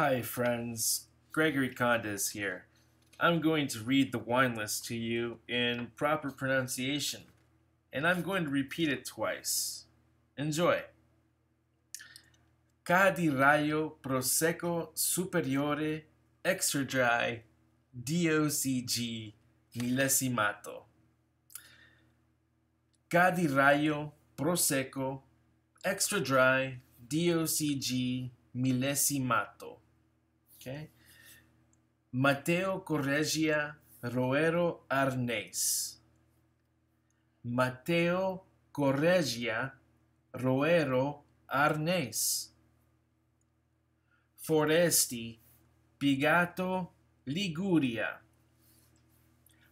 Hi, friends. Gregory Condes here. I'm going to read the wine list to you in proper pronunciation, and I'm going to repeat it twice. Enjoy. Cadirayo Prosecco Superiore Extra Dry DOCG Millesimato. Cadirayo Prosecco Extra Dry DOCG Millesimato. Okay? Matteo Corregia Roero Arnés. Matteo Corregia Roero Arnés. Foresti Pigato Liguria.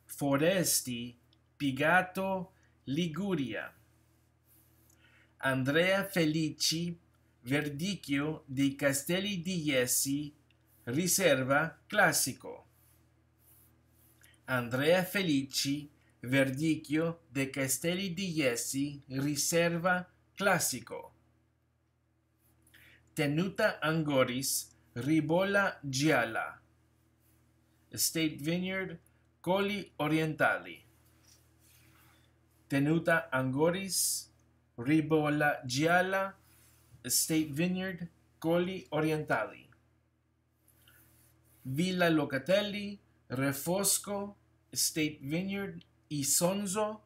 Foresti Pigato Liguria. Andrea Felici Verdicchio di Castelli di Jesi Riserva Classico. Andrea Felici, Verdicchio de Castelli di Jesi, Riserva Classico. Tenuta Angoris, Ribola Gialla. State Vineyard, Colli Orientali. Tenuta Angoris, Ribola Gialla, State Vineyard, Colli Orientali. Villa Locatelli, Refosco, State Vineyard, Isonzo,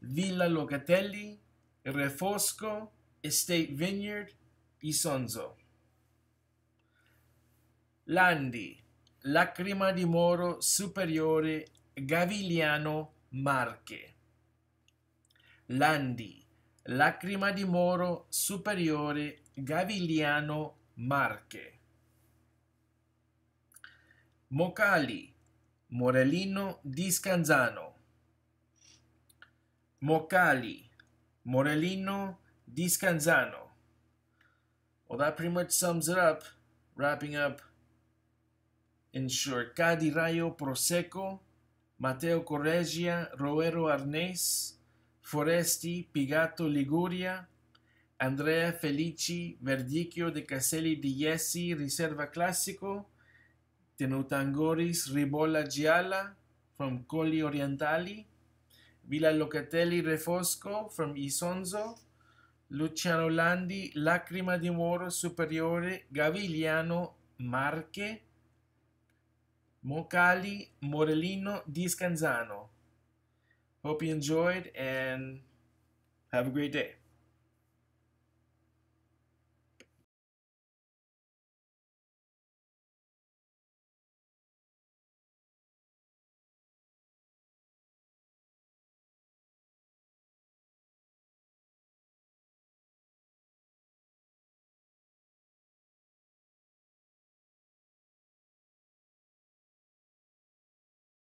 Villa Locatelli, Refosco, State Vineyard, Isonzo. Landi, Lacrima di Moro Superiore, Gavigliano, Marche. Landi, Lacrima di Moro Superiore, Gavigliano, Marche. Mocali, Morellino di Scanzano. Mocali, Morellino di Scanzano. Well, that pretty much sums it up. Wrapping up in short, Cadi Rayo Prosecco, Matteo Correggia, Roero Arnés, Foresti, Pigato Liguria, Andrea Felici, Verdicchio de Caselli di Jessi, Riserva Classico, Tenutangoris Ribola Gialla from Colli Orientali, Villa Locatelli Refosco from Isonzo, Luciano Landi Lacrima di Moro Superiore, Gavigliano Marche, Mocali Morellino di Scanzano. Hope you enjoyed and have a great day.